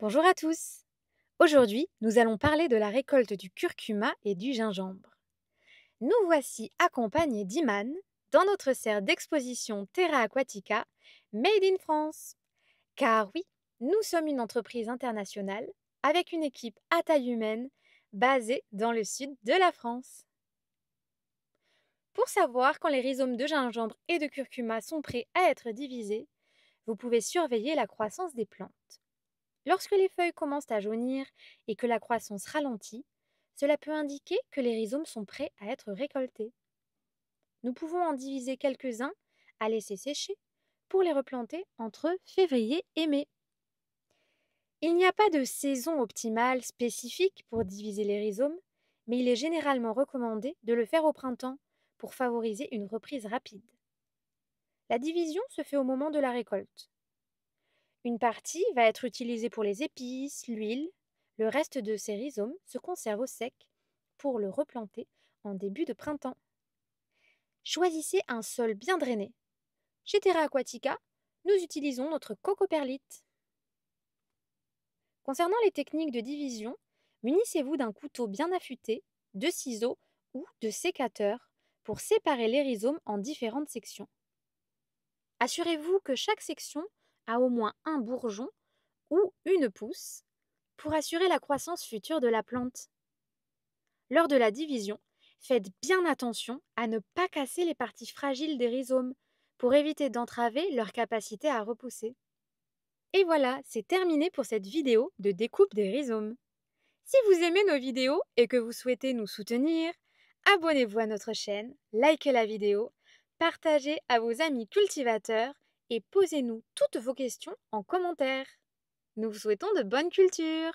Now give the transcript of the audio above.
Bonjour à tous Aujourd'hui, nous allons parler de la récolte du curcuma et du gingembre. Nous voici accompagnés d'Iman dans notre serre d'exposition Terra Aquatica Made in France. Car oui, nous sommes une entreprise internationale avec une équipe à taille humaine basée dans le sud de la France. Pour savoir quand les rhizomes de gingembre et de curcuma sont prêts à être divisés, vous pouvez surveiller la croissance des plantes. Lorsque les feuilles commencent à jaunir et que la croissance ralentit, cela peut indiquer que les rhizomes sont prêts à être récoltés. Nous pouvons en diviser quelques-uns à laisser sécher pour les replanter entre février et mai. Il n'y a pas de saison optimale spécifique pour diviser les rhizomes, mais il est généralement recommandé de le faire au printemps pour favoriser une reprise rapide. La division se fait au moment de la récolte. Une partie va être utilisée pour les épices, l'huile. Le reste de ces rhizomes se conserve au sec pour le replanter en début de printemps. Choisissez un sol bien drainé. Chez Terra Aquatica, nous utilisons notre cocoperlite. Concernant les techniques de division, munissez-vous d'un couteau bien affûté, de ciseaux ou de sécateurs pour séparer les rhizomes en différentes sections. Assurez-vous que chaque section à au moins un bourgeon ou une pousse pour assurer la croissance future de la plante. Lors de la division, faites bien attention à ne pas casser les parties fragiles des rhizomes pour éviter d'entraver leur capacité à repousser. Et voilà, c'est terminé pour cette vidéo de découpe des rhizomes. Si vous aimez nos vidéos et que vous souhaitez nous soutenir, abonnez-vous à notre chaîne, likez la vidéo, partagez à vos amis cultivateurs et posez-nous toutes vos questions en commentaire. Nous vous souhaitons de bonnes cultures